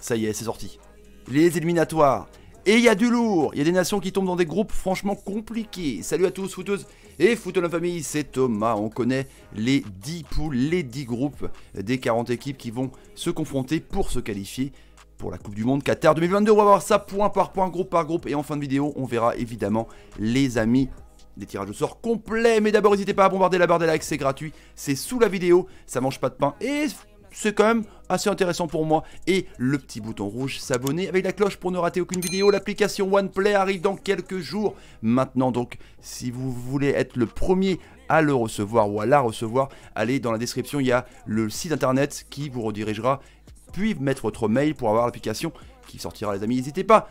Ça y est, c'est sorti. Les éliminatoires. Et il y a du lourd. Il y a des nations qui tombent dans des groupes franchement compliqués. Salut à tous, footeuses et de la famille, c'est Thomas. On connaît les 10 poules, les 10 groupes des 40 équipes qui vont se confronter pour se qualifier pour la Coupe du Monde Qatar 2022. On va voir ça point par point, groupe par groupe. Et en fin de vidéo, on verra évidemment, les amis, des tirages au sort complets. Mais d'abord, n'hésitez pas à bombarder la barre des likes, c'est gratuit. C'est sous la vidéo, ça mange pas de pain. Et c'est quand même assez intéressant pour moi. Et le petit bouton rouge s'abonner avec la cloche pour ne rater aucune vidéo. L'application OnePlay arrive dans quelques jours maintenant. Donc si vous voulez être le premier à le recevoir ou à la recevoir, allez dans la description, il y a le site internet qui vous redirigera. Puis mettre votre mail pour avoir l'application qui sortira les amis. N'hésitez pas.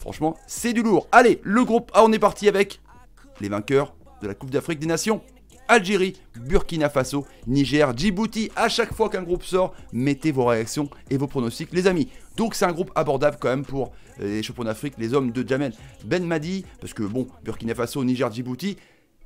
Franchement, c'est du lourd. Allez, le groupe A, ah, on est parti avec les vainqueurs de la Coupe d'Afrique des Nations. Algérie, Burkina Faso, Niger, Djibouti. À chaque fois qu'un groupe sort, mettez vos réactions et vos pronostics, les amis. Donc c'est un groupe abordable quand même pour euh, les champions d'Afrique, les hommes de Jamel Ben Madi, parce que bon, Burkina Faso, Niger, Djibouti,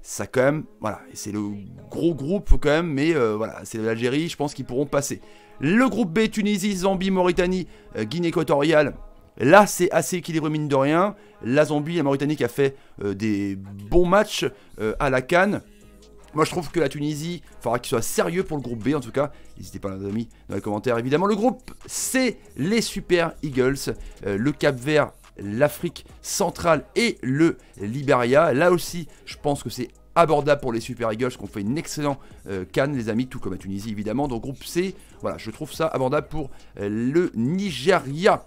ça quand même, voilà, c'est le gros groupe quand même, mais euh, voilà, c'est l'Algérie, je pense qu'ils pourront passer. Le groupe B, Tunisie, Zambie, Mauritanie, euh, Guinée équatoriale, là c'est assez équilibré mine de rien. La Zambie, la Mauritanie qui a fait des bons matchs à la Cannes, moi je trouve que la Tunisie, il faudra qu'il soit sérieux pour le groupe B en tout cas. N'hésitez pas les amis dans les commentaires. Évidemment le groupe C, les Super Eagles, euh, le Cap Vert, l'Afrique centrale et le Liberia. Là aussi je pense que c'est abordable pour les Super Eagles, qu'on fait une excellente euh, canne, les amis, tout comme la Tunisie évidemment. Donc groupe C, voilà, je trouve ça abordable pour euh, le Nigeria.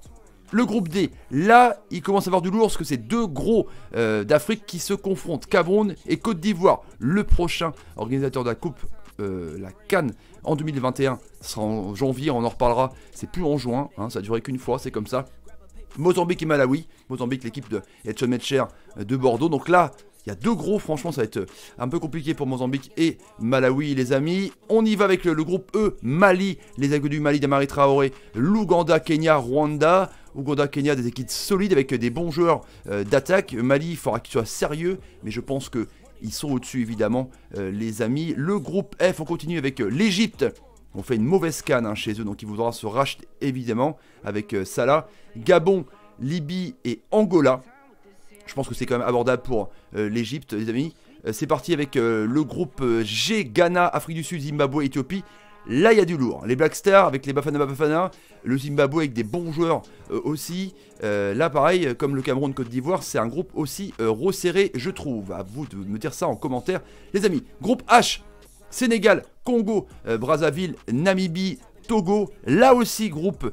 Le groupe D, là, il commence à avoir du lourd parce que c'est deux gros euh, d'Afrique qui se confrontent, Cameroun et Côte d'Ivoire. Le prochain organisateur de la Coupe, euh, la Cannes en 2021, sera en janvier, on en reparlera. C'est plus en juin, hein, ça a duré qu'une fois, c'est comme ça. Mozambique et Malawi. Mozambique, l'équipe de Edson Metcher euh, de Bordeaux. Donc là, il y a deux gros, franchement, ça va être un peu compliqué pour Mozambique et Malawi, les amis. On y va avec le, groupe E, Mali, les agos du Mali d'Amari Traoré, l'Ouganda, Kenya, Rwanda. Ouganda, Kenya, des équipes solides avec des bons joueurs euh, d'attaque. Mali, il faudra qu'ils soit sérieux, mais je pense que ils sont au-dessus évidemment euh, les amis. Le groupe F, on continue avec euh, l'Égypte. l'Egypte. On fait une mauvaise canne hein, chez eux, donc il voudra se racheter évidemment avec Salah. Gabon, Libye et Angola. Je pense que c'est quand même abordable pour l'Egypte, les amis. c'est parti avec le groupe G, Ghana, Afrique du Sud, Zimbabwe, Éthiopie. Là, il y a du lourd. Les Black Stars avec les Bafana Bafana, le Zimbabwe avec des bons joueurs euh, aussi. Euh, là, pareil, euh, comme le Cameroun Côte d'Ivoire, c'est un groupe aussi resserré, je trouve. À vous de me dire ça en commentaire, les amis. Groupe H, Sénégal, Congo, Brazzaville, Namibie, Togo. Là aussi, groupe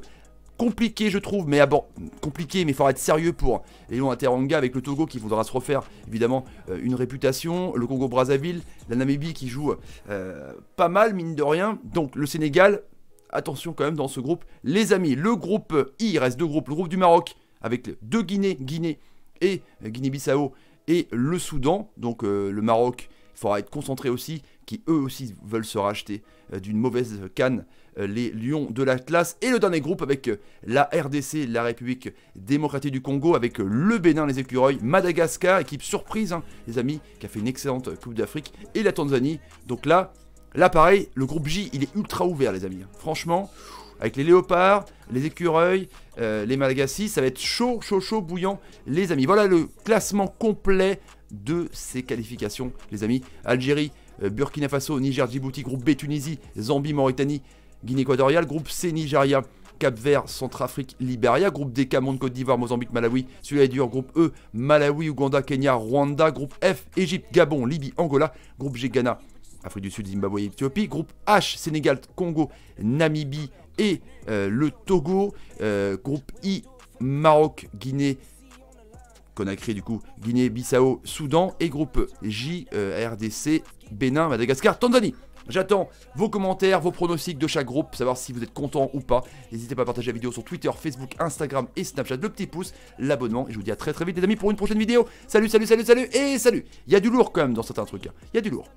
compliqué je trouve, mais abord ah compliqué, mais il faudra être sérieux pour Léon Ateranga avec le Togo qui voudra se refaire évidemment euh, une réputation, le Congo Brazzaville, la Namibie qui joue euh, pas mal mine de rien, donc le Sénégal, attention quand même dans ce groupe, les amis, le groupe I, il reste deux groupes, le groupe du Maroc avec deux Guinées, Guinée et Guinée-Bissau et le Soudan, donc euh, le Maroc il faudra être concentré aussi, qui eux aussi veulent se racheter euh, d'une mauvaise canne, euh, les Lions de l'Atlas. Et le dernier groupe avec euh, la RDC, la République démocratique du Congo, avec le Bénin, les écureuils, Madagascar, équipe surprise, hein, les amis, qui a fait une excellente Coupe d'Afrique, et la Tanzanie. Donc là, là pareil, le groupe J, il est ultra ouvert, les amis. Franchement, avec les léopards, les écureuils, les malagasy, ça va être chaud, chaud, chaud, bouillant, les amis. Voilà le classement complet de ces qualifications, les amis. Algérie, euh, Burkina Faso, Niger, Djibouti, groupe B, Tunisie, Zambie, Mauritanie, Guinée équatoriale, groupe C, Nigeria, Cap-Vert, Centrafrique, Libéria, groupe D, Cameroun, Côte d'Ivoire, Mozambique, Malawi, celui-là dur, groupe E, Malawi, Ouganda, Kenya, Rwanda, groupe F, Égypte, Gabon, Libye, Angola, groupe G, Ghana, Afrique du Sud, Zimbabwe Éthiopie, groupe H, Sénégal, Congo, Namibie et euh, le Togo, euh, groupe I, Maroc, Guinée, Conakry, du coup, Guinée-Bissau, Soudan et groupe J, e RDC, Bénin, Madagascar, Tanzanie. J'attends vos commentaires, vos pronostics de chaque groupe, savoir si vous êtes content ou pas. N'hésitez pas à partager la vidéo sur Twitter, Facebook, Instagram et Snapchat. Le petit pouce, l'abonnement. Et je vous dis à très très vite les amis pour une prochaine vidéo. Salut, salut, salut, salut et salut. Il y a du lourd quand même dans certains trucs. Hein. Il y a du lourd.